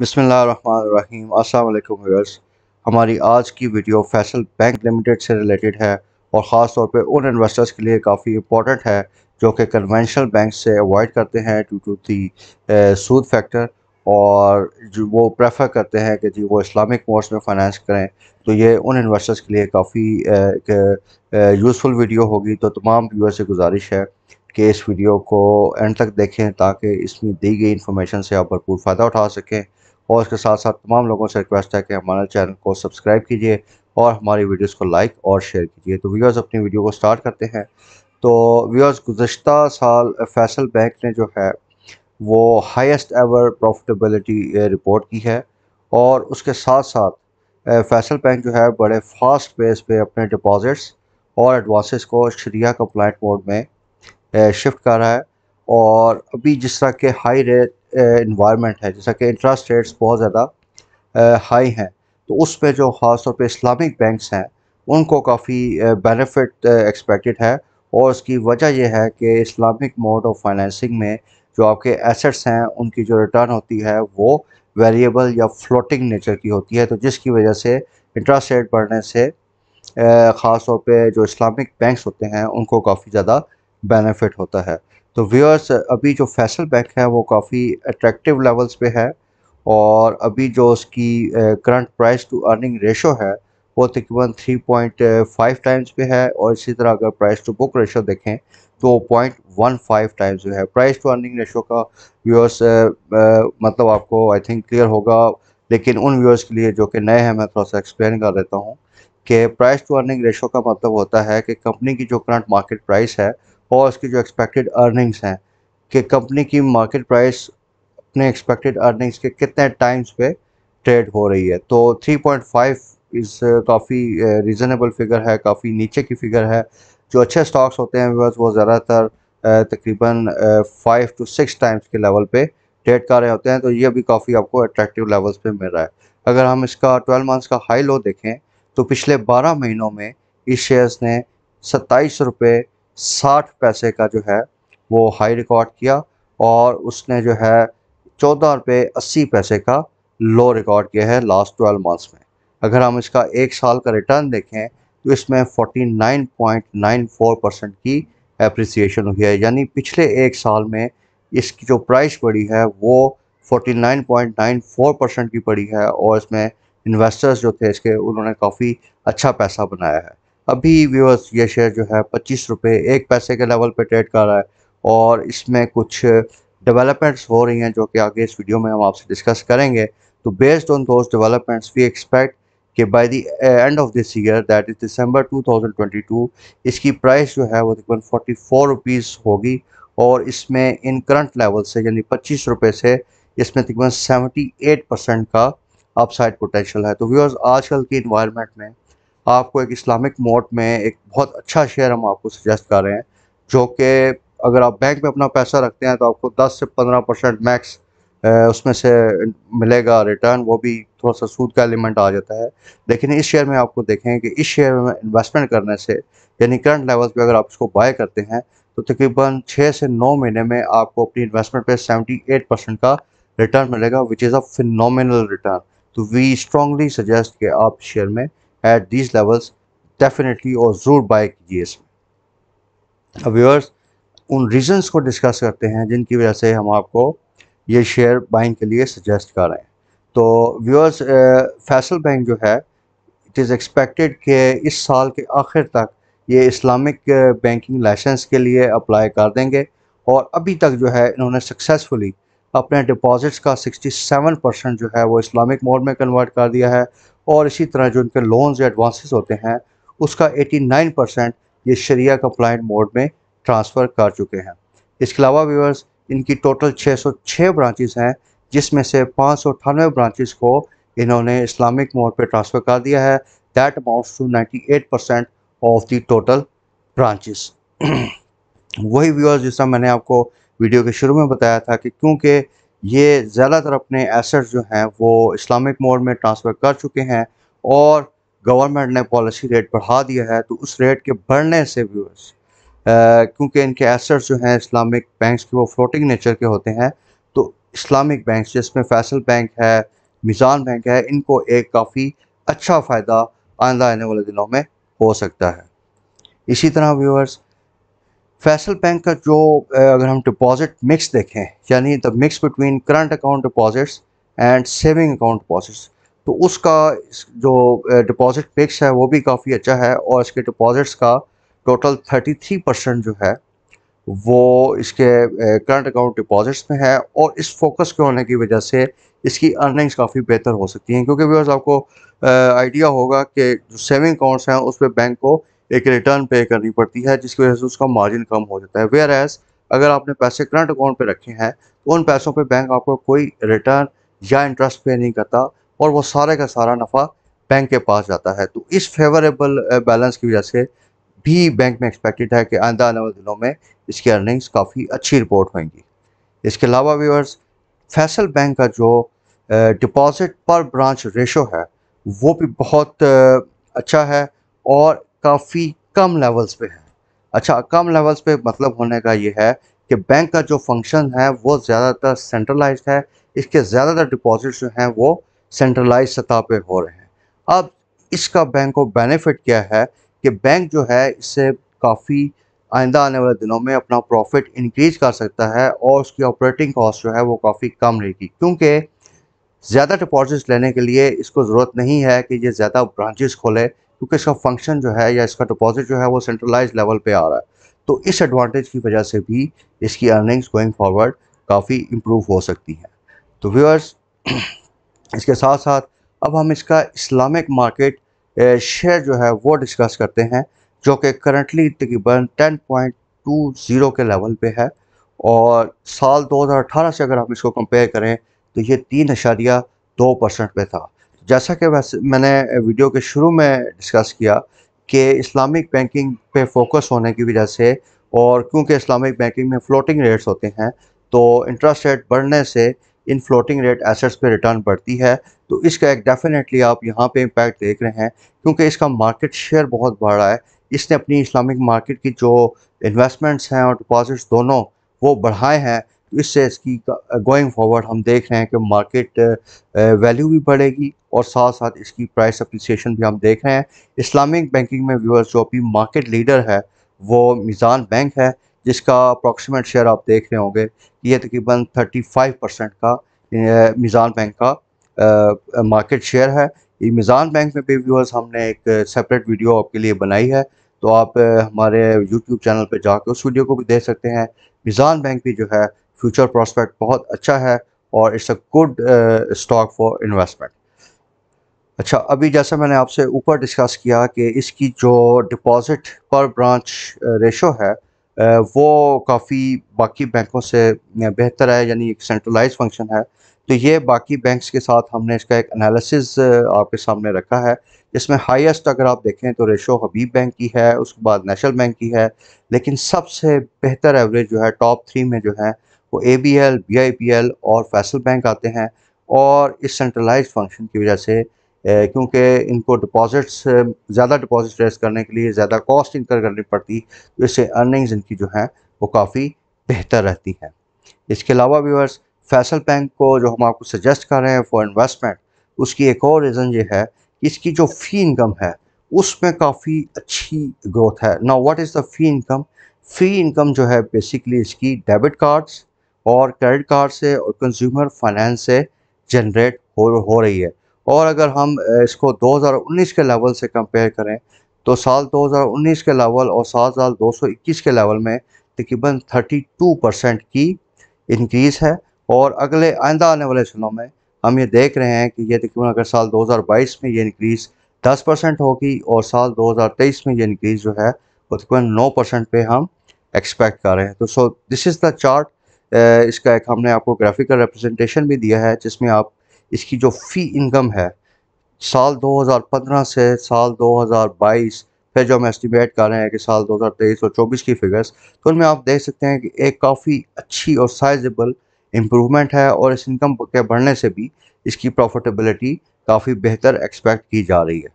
बिसमीम अल्लाम हमारी आज की वीडियो फैसल बैंक लिमिटेड से रिलेटेड है और ख़ास तौर पे उन इन्वेस्टर्स के लिए काफ़ी इंपॉर्टेंट है जो कि कन्वेंशनल बैंक से अवॉइड करते हैं टू टू दी सूद फैक्टर और जो वो प्रेफर करते हैं कि जी वो इस्लामिक मोड्स में फाइनेंस करें तो ये उन इन्वेस्टर्स के लिए काफ़ी यूज़फुल वीडियो होगी तो तमाम व्यूअर से गुजारिश है कि इस वीडियो को एंड तक देखें ताकि इसमें दी गई इन्फॉर्मेशन से आप भरपूर फ़ायदा उठा सकें और उसके साथ साथ तमाम लोगों से रिक्वेस्ट है कि हमारे चैनल को सब्सक्राइब कीजिए और हमारी वीडियोज़ को लाइक और शेयर कीजिए तो व्यूअर्स अपनी वीडियो को स्टार्ट करते हैं तो व्यूअर्स गुज्त साल फैसल बैंक ने जो है वो हाईएस्ट एवर प्रॉफिटेबिलिटी रिपोर्ट की है और उसके साथ साथ फैसल बैंक जो है बड़े फास्ट पेस पे अपने डिपॉजिट्स और एडवांसेस को शरिया कम्पलाइंट मोड में शिफ्ट कर रहा है और अभी जिस तरह के हाई रेट इन्वायरमेंट है जैसा कि इंटरेस्ट रेट्स बहुत ज़्यादा हाई हैं तो उस पर जो ख़ास तौर पर इस्लामिक बैंक्स हैं उनको काफ़ी बेनिफिट एक्सपेक्टेड है और उसकी वजह यह है कि इस्लामिक मोड ऑफ फाइनेंसिंग में जो आपके एसेट्स हैं उनकी जो रिटर्न होती है वो वेरिएबल या फ्लोटिंग नेचर की होती है तो जिसकी वजह से इंटरेस्ट रेट बढ़ने से ख़ास तौर पे जो इस्लामिक बैंक्स होते हैं उनको काफ़ी ज़्यादा बेनिफिट होता है तो व्यूअर्स अभी जो फैसल बैक है वो काफ़ी अट्रैक्टिव लेवल्स पे है और अभी जो उसकी current price to earning ratio है वो तकरीबन 3.5 टाइम्स पे है और इसी तरह अगर प्राइस टू बुक रेशो देखें तो पॉइंट वन फाइव टाइम्स जो है प्राइस टू अर्निंग रेशो का व्यूअर्स मतलब आपको आई थिंक क्लियर होगा लेकिन उन व्यूअर्स के लिए जो कि नए हैं मैं थोड़ा सा एक्सप्लेन कर देता हूँ कि प्राइस टू अर्निंग रेशो का मतलब होता है कि कंपनी की जो करंट मार्केट प्राइस है और उसकी जो एक्सपेक्टेड अर्निंग्स हैं कि कंपनी की मार्केट प्राइस अपने एक्सपेक्टेड अर्निंग्स के कितने टाइम्स पे ट्रेड हो रही है तो 3.5 इस काफ़ी रीज़नेबल फिगर है काफ़ी नीचे की फिगर है जो अच्छे स्टॉक्स होते हैं वो ज़्यादातर uh, तकरीबन फाइव टू सिक्स टाइम्स के लेवल पे ट्रेड कर रहे होते हैं तो ये भी काफ़ी आपको अट्रैक्टिव लेवल्स पे मिल रहा है अगर हम इसका ट्वेल्व मंथ्स का हाई लो देखें तो पिछले 12 महीनों में इस शेयर्स ने सत्ताईस रुपये साठ पैसे का जो है वो हाई रिकॉर्ड किया और उसने जो है चौदह रुपये अस्सी पैसे का लो रिकॉर्ड किया है लास्ट ट्वेल्व मंथ्स में अगर हम इसका एक साल का रिटर्न देखें तो इसमें forty nine point nine four percent की एप्रिसिएशन हुई है यानी पिछले एक साल में इसकी जो प्राइस बढ़ी है वो 49.94 परसेंट की पड़ी है और इसमें इन्वेस्टर्स जो थे इसके उन्होंने काफ़ी अच्छा पैसा बनाया है अभी व्यूअर्स ये शेयर जो है पच्चीस रुपये एक पैसे के लेवल पे ट्रेड कर रहा है और इसमें कुछ डेवलपमेंट्स हो रही हैं जो कि आगे इस वीडियो में हम आपसे डिस्कस करेंगे तो based on those developments we expect कि by the end of this year that is December 2022 इसकी प्राइस जो है वो तकरीबन फोर्टी फोर रुपीज़ होगी और इसमें इन करंट लेवल से यानी पच्चीस रुपये से इसमें तकरीबन सेवेंटी एट परसेंट का अपसाइड पोटेंशियल है तो व्यूअर्स आजकल के इन्वायरमेंट में आपको एक इस्लामिक मोड में एक बहुत अच्छा शेयर हम आपको सजेस्ट कर रहे हैं जो कि अगर आप बैंक में अपना पैसा रखते हैं तो आपको 10 से 15 परसेंट मैक्स उसमें से मिलेगा रिटर्न वो भी थोड़ा सा सूद का एलिमेंट आ जाता है लेकिन इस शेयर में आपको देखें कि इस शेयर में इन्वेस्टमेंट करने से यानी करंट लेवल पे अगर आप इसको बाय करते हैं तो तकरीबन छः से नौ महीने में आपको अपनी इन्वेस्टमेंट पर सेवेंटी परसेंट का रिटर्न मिलेगा which is a final return तो वी स्ट्रांगली सजेस्ट कि आप शेयर में एट दीज लेवल्स डेफिनेटली और ज़रूर बाय कीजिए इसमें व्यूअर्स उन रीजंस को डिस्कस करते हैं जिनकी वजह से हम आपको ये शेयर बाइंग के लिए सजेस्ट कर रहे हैं तो व्यूअर्स फैसल बैंक जो है इट इज़ एक्सपेक्टेड के इस साल के आखिर तक ये इस्लामिक बैंकिंग लाइसेंस के लिए अप्लाई कर देंगे और अभी तक जो है इन्होंने सक्सेसफुली अपने डिपॉजिट्स का 67 परसेंट जो है वो इस्लामिक मोड में कन्वर्ट कर दिया है और इसी तरह जो इनके लोन्स या एडवांसेस होते हैं उसका 89 परसेंट ये शरिया कंप्लाइंट मोड में ट्रांसफ़र कर चुके हैं इसके अलावा व्यूअर्स इनकी टोटल 606 ब्रांचेस हैं जिसमें से पाँच ब्रांचेस को इन्होंने इस्लामिक मोड पर ट्रांसफ़र कर दिया है that amounts to eight percent of the total branches वही व्यूअर्स तरह मैंने आपको वीडियो के शुरू में बताया था कि क्योंकि ये ज़्यादातर अपने एसेट्स जो हैं वो इस्लामिक मोड में ट्रांसफ़र कर चुके हैं और गवर्नमेंट ने पॉलिसी रेट बढ़ा दिया है तो उस रेट के बढ़ने से व्यूअर्स क्योंकि इनके एसेट्स जो हैं इस्लामिक बैंक्स के वो फ्लोटिंग नेचर के होते हैं तो इस्लामिक बैंक्स जिसमें फैसल बैंक है मिज़ान बैंक है इनको एक काफ़ी अच्छा फ़ायदा आंदा आने वाले दिनों में हो सकता है इसी तरह व्यूअर्स फैसल बैंक का जो अगर हम डिपॉजिट मिक्स देखें यानी the mix between current account deposits and saving account deposits तो उसका जो डिपॉजिट मिक्स है वो भी काफ़ी अच्छा है और इसके डिपॉजिट्स का टोटल 33 परसेंट जो है वो इसके करंट अकाउंट डिपॉजिट्स में है और इस फोकस के होने की वजह से इसकी अर्निंग्स काफ़ी बेहतर हो सकती हैं क्योंकि व्यवर्स आपको आइडिया होगा कि जो सेविंग अकाउंट्स हैं उस पर बैंक को एक रिटर्न पे करनी पड़ती है जिसकी वजह से उसका मार्जिन कम हो जाता है वेयर एज अगर आपने पैसे करंट अकाउंट पे रखे हैं तो उन पैसों पे बैंक आपको कोई रिटर्न या इंटरेस्ट पे नहीं करता और वो सारे का सारा नफ़ा बैंक के पास जाता है तो इस फेवरेबल बैलेंस की वजह से भी बैंक में एक्सपेक्टेड है कि आइंदा आने वाले दिनों में इसकी अर्निंग्स काफ़ी अच्छी रिपोर्ट होंगी इसके अलावा व्यूअर्स फैसल बैंक का जो डिपॉजिट पर ब्रांच रेशो है वो भी बहुत अच्छा है और काफ़ी कम लेवल्स पे है अच्छा कम लेवल्स पे मतलब होने का ये है कि बैंक का जो फंक्शन है वो ज़्यादातर सेंट्रलाइज है इसके ज़्यादातर डिपॉजिट्स जो हैं वो सेंट्रलाइज सतह पे हो रहे हैं अब इसका बैंक को बेनिफिट क्या है कि बैंक जो है इससे काफ़ी आइंदा आने वाले दिनों में अपना प्रॉफिट इंक्रीज कर सकता है और उसकी ऑपरेटिंग कॉस्ट जो है वो काफ़ी कम रहेगी क्योंकि ज़्यादा डिपॉजिट्स लेने के लिए इसको ज़रूरत नहीं है कि ये ज़्यादा ब्रांचेस खोले क्योंकि इसका फंक्शन जो है या इसका डिपॉजिट जो है वो सेंट्रलाइज लेवल पे आ रहा है तो इस एडवांटेज की वजह से भी इसकी अर्निंग्स गोइंग फॉरवर्ड काफ़ी इम्प्रूव हो सकती हैं तो व्यूअर्स इसके साथ साथ अब हम इसका इस्लामिक मार्केट शेयर जो है वो डिस्कस करते हैं जो कि करंटली तकरीबन जीरो के लेवल पे है और साल 2018 से अगर हम इसको कंपेयर करें तो ये तीन अशारिया दो परसेंट पे था जैसा कि वैसे मैंने वीडियो के शुरू में डिस्कस किया कि इस्लामिक बैंकिंग पे फोकस होने की वजह से और क्योंकि इस्लामिक बैंकिंग में फ्लोटिंग रेट्स होते हैं तो इंटरेस्ट रेट बढ़ने से इन फ्लोटिंग रेट एसेट्स पे रिटर्न बढ़ती है तो इसका एक डेफिनेटली आप यहाँ पे इम्पैक्ट देख रहे हैं क्योंकि इसका मार्केट शेयर बहुत बढ़ रहा है इसने अपनी इस्लामिक मार्केट की जो इन्वेस्टमेंट्स हैं और डिपॉजिट्स दोनों वो बढ़ाए हैं इससे इसकी गोइंग फॉरवर्ड हम देख रहे हैं कि मार्केट वैल्यू भी बढ़ेगी और साथ साथ इसकी प्राइस अप्रिसिएशन भी हम देख रहे हैं इस्लामिक बैंकिंग में व्यूअर्स जो अभी मार्केट लीडर है वो मिज़ान बैंक है जिसका अप्रॉक्सीमेट शेयर आप देख रहे होंगे ये तकरीबन फाइव परसेंट का मिज़ान बैंक का मार्केट शेयर है ये मिज़ान बैंक में भी व्यूअर्स हमने एक सेपरेट वीडियो आपके लिए बनाई है तो आप हमारे यूट्यूब चैनल पर जाकर उस वीडियो को भी देख सकते हैं मिज़ान बैंक भी जो है फ्यूचर प्रॉस्पेक्ट बहुत अच्छा है और it's a good stock for investment अच्छा अभी जैसा मैंने आपसे ऊपर डिस्कस किया कि इसकी जो डिपॉजिट पर ब्रांच रेशो है uh, वो काफ़ी बाकी बैंकों से uh, बेहतर है यानी एक सेंट्रलाइज फंक्शन है तो ये बाकी बैंक्स के साथ हमने इसका एक एनालिसिस uh, आपके सामने रखा है इसमें हाईएस्ट अगर आप देखें तो रेशो हबीब बैंक की है उसके बाद नेशनल बैंक की है लेकिन सबसे बेहतर एवरेज जो है टॉप थ्री में जो है वो A B L B I P L और फैसल बैंक आते हैं और इस सेंट्रलाइज फंक्शन की वजह से क्योंकि इनको डिपॉजिट्स ज़्यादा डिपॉजिट रेस करने के लिए ज़्यादा कॉस्ट इनकर करनी पड़ती तो इससे अर्निंग्स इनकी जो हैं वो काफ़ी बेहतर रहती हैं इसके अलावा व्यूअर्स फैसल बैंक को जो हम आपको सजेस्ट कर रहे हैं फॉर इन्वेस्टमेंट उसकी एक और रीज़न ये है कि इसकी जो फ़ी इनकम है उसमें काफ़ी अच्छी ग्रोथ है ना what is the fee income fee income जो है बेसिकली इसकी डेबिट कार्ड्स और क्रेडिट कार्ड से और कंज्यूमर फाइनेंस से जनरेट हो हो रही है और अगर हम इसको 2019 के लेवल से कंपेयर करें तो साल 2019 के लेवल और सात साल 2021 के लेवल में तकरीबन 32 परसेंट की इंक्रीज़ है और अगले आइंदा आने वाले सालों में हम ये देख रहे हैं कि ये तकरीबन अगर साल 2022 में ये इंक्रीज़ 10 परसेंट होगी और साल 2023 में ये इंक्रीज़ जो है वो तकरीबन 9 परसेंट पर हम एक्सपेक्ट कर रहे हैं तो so this is the chart इसका एक हमने आपको ग्राफिकल रिप्रेजेंटेशन भी दिया है जिसमें आप इसकी जो फ़ी इनकम है साल 2015 से साल 2022 फिर जो हम एस्टिमेट कर रहे हैं कि साल 2023 और 24 की फ़िगर्स तो उनमें आप देख सकते हैं कि एक काफ़ी अच्छी और साइजेबल इम्प्रूवमेंट है और इस इनकम के बढ़ने से भी इसकी प्रॉफिटेबिलिटी काफ़ी बेहतर एक्सपेक्ट की जा रही है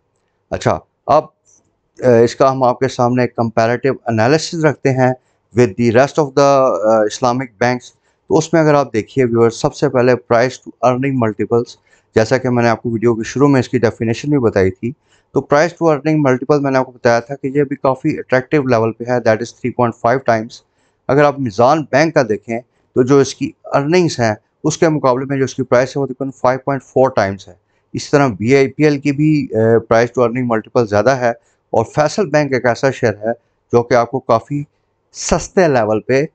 अच्छा अब इसका हम आपके सामने कंपैरेटिव एनालिसिस रखते हैं with the rest of the Islamic banks तो उसमें अगर आप देखिए व्यूअर्स सबसे पहले प्राइस टू अर्निंग मल्टीपल्स जैसा कि मैंने आपको वीडियो के शुरू में इसकी डेफिनेशन भी बताई थी तो प्राइस टू अर्निंग मल्टीपल मैंने आपको बताया था कि ये अभी काफ़ी अट्रैक्टिव लेवल पे है दैट इज़ फाइव टाइम्स अगर आप मिज़ान बैंक का देखें तो जो इसकी अर्निंग्स हैं उसके मुकाबले में जो इसकी प्राइस है वो तकरीबन फाइव पॉइंट फोर टाइम्स है इस तरह बी आई पी एल की भी प्राइस टू अर्निंग मल्टीपल ज़्यादा है और फैसल बैंक एक ऐसा शेयर है जो कि आपको काफ़ी सस्ते लेवल पे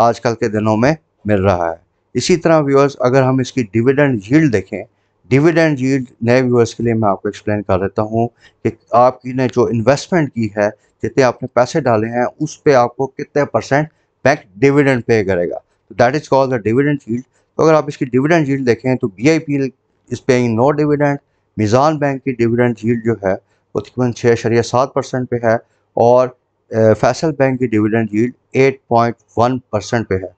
आजकल के दिनों में मिल रहा है इसी तरह व्यूअर्स अगर हम इसकी डिविडेंड यील्ड देखें डिविडेंड यील्ड नए व्यूअर्स के लिए मैं आपको एक्सप्लेन कर देता हूँ कि आपकी ने जो इन्वेस्टमेंट की है जितने आपने पैसे डाले हैं उस पर आपको कितने परसेंट बैंक डिविडेंड पे करेगा तो that is called the dividend yield तो अगर आप इसकी डिविडेंड यील्ड देखें तो B I P is paying no dividend Meezan bank की डिविडेंड यील्ड जो है वो तकरीबन छः शरिया सात परसेंट पे है और फैसल बैंक की डिविडेंड यील्ड 8.1 परसेंट पे है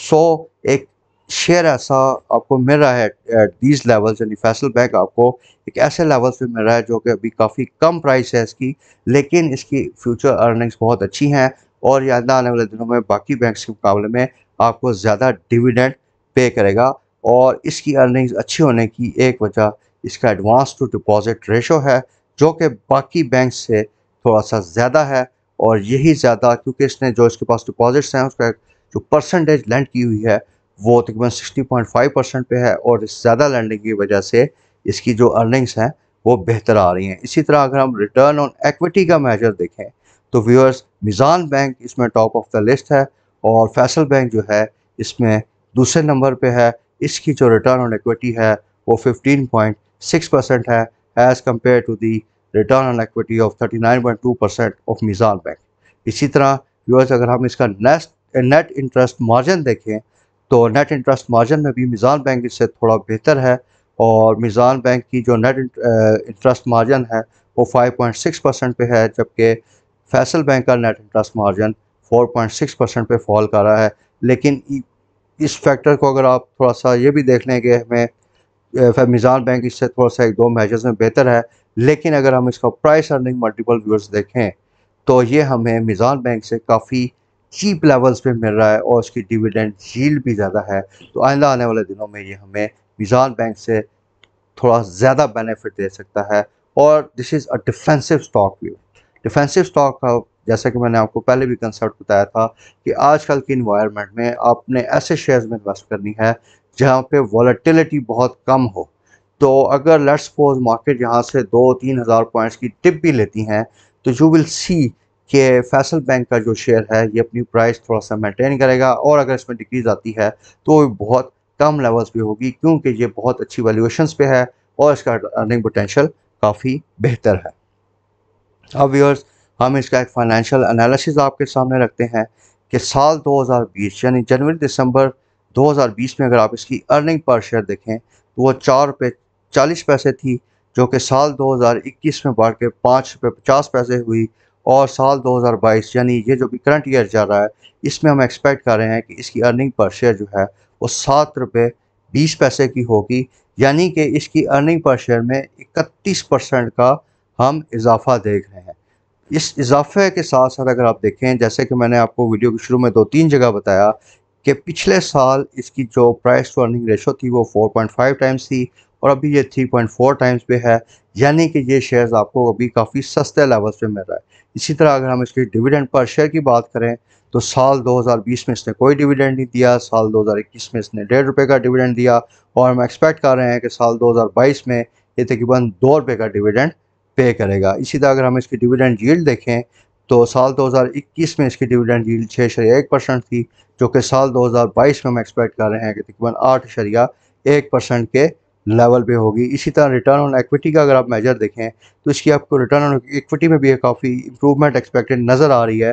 सो so, एक शेयर ऐसा आपको मिल रहा है एट दीज लेवल्स यानी फैसल बैंक आपको एक ऐसे लेवल्स पे मिल रहा है जो कि अभी काफ़ी कम प्राइस है इसकी लेकिन इसकी फ्यूचर अर्निंग्स बहुत अच्छी हैं और ये आने वाले दिनों में बाकी बैंक्स के मुकाबले में आपको ज़्यादा डिविडेंड पे करेगा और इसकी अर्निंग्स अच्छी होने की एक वजह इसका एडवांस टू डिपॉजिट रेशो है जो कि बाकी बैंक से थोड़ा सा ज़्यादा है और यही ज़्यादा क्योंकि इसने जो इसके पास डिपॉजिट्स हैं उसका जो परसेंटेज लैंड की हुई है वो तकरीबन 60.5 परसेंट पे है और इस ज़्यादा लैंडिंग की वजह से इसकी जो अर्निंग्स हैं वो बेहतर आ रही हैं इसी तरह अगर हम रिटर्न ऑन एक्विटी का मेजर देखें तो व्यूअर्स मिज़ान बैंक इसमें टॉप ऑफ द लिस्ट है और फैसल बैंक जो है इसमें दूसरे नंबर पर है इसकी जो रिटर्न ऑन एक्विटी है वो सिक्स परसेंट है as compared to the return on equity of 39.2 percent of Meezan bank इसी तरह यूएस अगर हम इसका नेस्ट नेट इंटरेस्ट मार्जिन देखें तो नेट इंटरेस्ट मार्जिन में भी मिजान बैंक इससे थोड़ा बेहतर है और मिजान बैंक की जो नेट इंटरेस्ट मार्जिन है वो 5.6 परसेंट पे है जबकि फैसल बैंक का नेट इंटरेस्ट मार्जिन 4.6 परसेंट पर फॉल कर रहा है लेकिन इस फैक्टर को अगर आप थोड़ा सा ये भी देख लेंगे हमें मिजान बैंक इससे थोड़ा सा एक दो मैचेस में बेहतर है लेकिन अगर हम इसका प्राइस अर्निंग मल्टीपल व्यूअर्स देखें तो ये हमें मिज़ान बैंक से काफ़ी चीप लेवल्स पे मिल रहा है और उसकी डिविडेंड झील भी ज़्यादा है तो आइंदा आने वाले दिनों में ये हमें मिज़ान बैंक से थोड़ा ज़्यादा बेनिफिट दे सकता है और this is a defensive stock view defensive stock का जैसा कि मैंने आपको पहले भी कंसर्ट बताया था कि आजकल की इन्वायरमेंट में आपने ऐसे शेयर्स में इन्वेस्ट करनी है जहाँ पे वॉलेटिलिटी बहुत कम हो तो अगर लेट्स सपोज मार्केट यहाँ से दो तीन हज़ार पॉइंट्स की टिप भी लेती हैं तो यू विल सी कि फैसल बैंक का जो शेयर है ये अपनी प्राइस थोड़ा सा मेंटेन करेगा और अगर इसमें डिक्रीज आती है तो बहुत कम लेवल्स पे होगी क्योंकि ये बहुत अच्छी वैल्यूएशंस पे है और इसका अर्निंग पोटेंशियल काफ़ी बेहतर है अब व्यूअर्स हम इसका एक फाइनेंशियल एनालिसिस आपके सामने रखते हैं कि साल 2020 यानी जनवरी दिसंबर 2020 में अगर आप इसकी अर्निंग पर शेयर देखें तो वो चार रुपये चालीस पैसे थी जो कि साल 2021 में बढ़ के पाँच रुपये पचास पैसे हुई और साल 2022 यानी ये जो भी करंट ईयर जा रहा है इसमें हम एक्सपेक्ट कर रहे हैं कि इसकी अर्निंग पर शेयर जो है वो सात रुपये बीस पैसे की होगी यानी कि इसकी अर्निंग पर शेयर में इकतीस परसेंट का हम इजाफा देख रहे हैं इस इजाफे के साथ साथ अगर आप देखें जैसे कि मैंने आपको वीडियो के शुरू में दो तीन जगह बताया कि पिछले साल इसकी जो प्राइस टू अर्निंग रेशो थी वो 4.5 टाइम्स थी और अभी ये 3.4 टाइम्स पे है यानी कि ये शेयर्स आपको अभी काफ़ी सस्ते लेवल्स पे मिल रहा है इसी तरह अगर हम इसके डिविडेंड पर शेयर की बात करें तो साल 2020 में इसने कोई डिविडेंड नहीं दिया साल 2021 में इसने डेढ़ रुपये का डिविडेंड दिया और हम एक्सपेक्ट कर रहे हैं कि साल 2022 में ये तकरीबन दो रुपये का डिविडेंड पे करेगा इसी तरह अगर हम इसकी डिविडेंड जील्ड देखें तो साल 2021 में इसकी डिविडेंड जील छः शरिया एक परसेंट थी जो कि साल 2022 में हम एक्सपेक्ट कर रहे हैं कि तकरीबन आठ शरिया एक परसेंट के लेवल पे होगी इसी तरह रिटर्न ऑन एक्विटी का अगर आप मेजर देखें तो इसकी आपको रिटर्न ऑन एक्विटी में भी काफ़ी इंप्रूवमेंट एक्सपेक्टेड नज़र आ रही है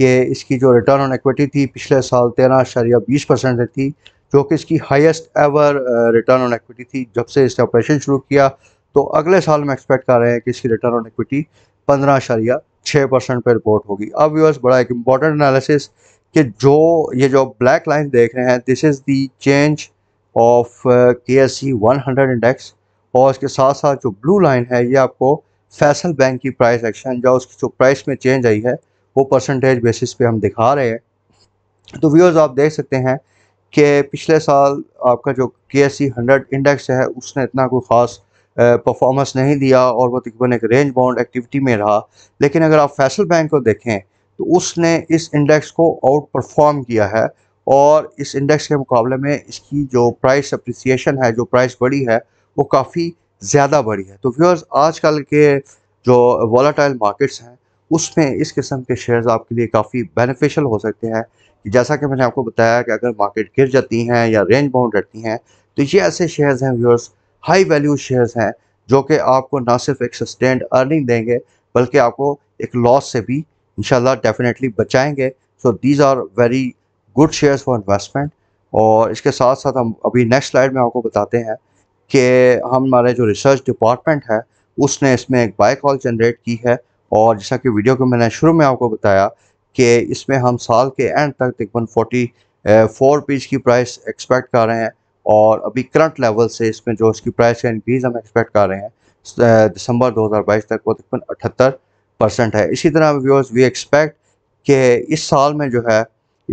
कि इसकी जो रिटर्न ऑन एक्विटी थी पिछले साल तेरह अशरिया बीस परसेंट थी जो कि इसकी highest ever return on equity थी जब से इसने ऑपरेशन शुरू किया तो अगले साल में एक्सपेक्ट कर रहे हैं कि इसकी रिटर्न ऑन एक्विटी पंद्रह अशरिया छः परसेंट पर रिपोर्ट होगी अब व्यूअर्स बड़ा एक इम्पॉर्टेंट एनालिसिस कि जो ये जो ब्लैक लाइन देख रहे हैं this is the change of K S E one hundred index और इसके साथ साथ जो ब्लू लाइन है ये आपको फैसल बैंक की प्राइस एक्शन या उसकी जो प्राइस में चेंज आई है वो परसेंटेज बेसिस पे हम दिखा रहे हैं तो व्यूअर्स आप देख सकते हैं कि पिछले साल आपका जो के एस सी हंड्रेड इंडेक्स है उसने इतना कोई ख़ास परफॉर्मेंस नहीं दिया और वो तकरीबन एक रेंज बाउंड एक्टिविटी में रहा लेकिन अगर आप फैसल बैंक को देखें तो उसने इस इंडेक्स को आउट परफॉर्म किया है और इस इंडेक्स के मुकाबले में इसकी जो प्राइस अप्रिसिएशन है जो प्राइस बढ़ी है वो काफ़ी ज़्यादा बढ़ी है तो व्यूअर्स आजकल के जो वॉलाटाइल मार्केट्स हैं उसमें इस किस्म के शेयर्स आपके लिए काफ़ी बेनिफिशियल हो सकते हैं जैसा कि मैंने आपको बताया कि अगर मार्केट गिर जाती हैं या रेंज बाउंड रहती हैं तो ये ऐसे शेयर्स हैं व्यूअर्स हाई वैल्यू शेयर्स हैं जो कि आपको ना सिर्फ एक सस्टेंड अर्निंग देंगे बल्कि आपको एक लॉस से भी इंशाल्लाह डेफिनेटली बचाएंगे so these are very good shares for investment और इसके साथ साथ हम अभी नेक्स्ट स्लाइड में आपको बताते हैं कि हमारे जो रिसर्च डिपार्टमेंट है उसने इसमें एक बाय कॉल जनरेट की है और जैसा कि वीडियो को मैंने शुरू में आपको बताया कि इसमें हम साल के एंड तक तकरीबन फोर्टी फोर पीज की प्राइस एक्सपेक्ट कर रहे हैं और अभी करंट लेवल से इसमें जो इसकी प्राइस का इंक्रीज हम एक्सपेक्ट कर रहे हैं eh, दिसंबर 2022 तक वो तकरीबन अठहत्तर परसेंट है इसी तरह व्यूअर्स वी एक्सपेक्ट कि इस साल में जो है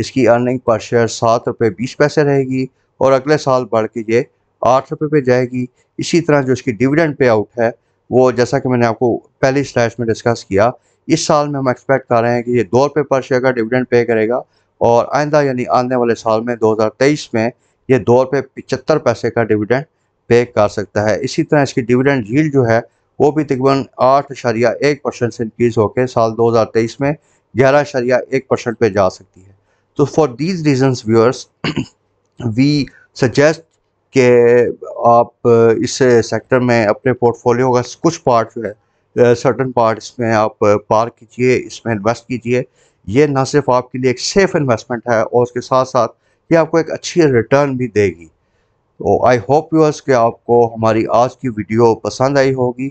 इसकी अर्निंग पर शेयर सात रुपये बीस पैसे रहेगी और अगले साल बढ़ के ये आठ रुपये पे जाएगी इसी तरह जो इसकी डिविडेंड पे आउट है वो जैसा कि मैंने आपको पहली स्लाइड्स में डिस्कस किया इस साल में हम एक्सपेक्ट कर रहे हैं कि ये दो रुपये पर शेयर का डिविडेंड पे करेगा और आइंदा यानी आने वाले साल में 2023 में ये दो रुपये पिचहत्तर पैसे का डिविडेंड पे कर सकता है इसी तरह इसकी डिविडेंड झील जो है वो भी तकरीबन आठ शरिया एक परसेंट से इंक्रीज़ होकर साल तेईस में ग्यारह शरिया एक परसेंट पर जा सकती है तो for these reasons viewers we suggest के आप इस सेक्टर में अपने पोर्टफोलियो का कुछ पार्ट जो है सर्टन पार्ट इसमें आप पार कीजिए इसमें इन्वेस्ट कीजिए ये ना सिर्फ आपके लिए एक सेफ़ इन्वेस्टमेंट है और उसके साथ साथ ये आपको एक अच्छी रिटर्न भी देगी तो आई होप व्यूअर्स कि आपको हमारी आज की वीडियो पसंद आई होगी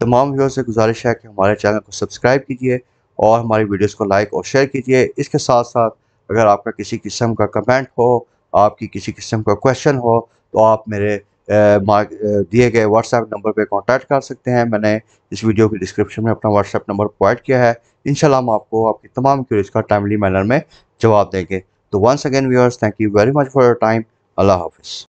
तमाम व्यूअर्स से गुजारिश है कि हमारे चैनल को सब्सक्राइब कीजिए और हमारी वीडियोस को लाइक और शेयर कीजिए इसके साथ साथ अगर आपका किसी किस्म का कमेंट हो आपकी किसी किस्म का क्वेश्चन हो तो आप मेरे दिए गए व्हाट्सएप नंबर पे कांटेक्ट कर सकते हैं मैंने इस वीडियो के डिस्क्रिप्शन में अपना व्हाट्सएप नंबर प्रोवाइड किया है इनशाला हम आपको आपकी तमाम क्यूरीज का टाइमली मैनर में जवाब देंगे तो once again viewers thank you very much for your time अल्लाह हाफिज़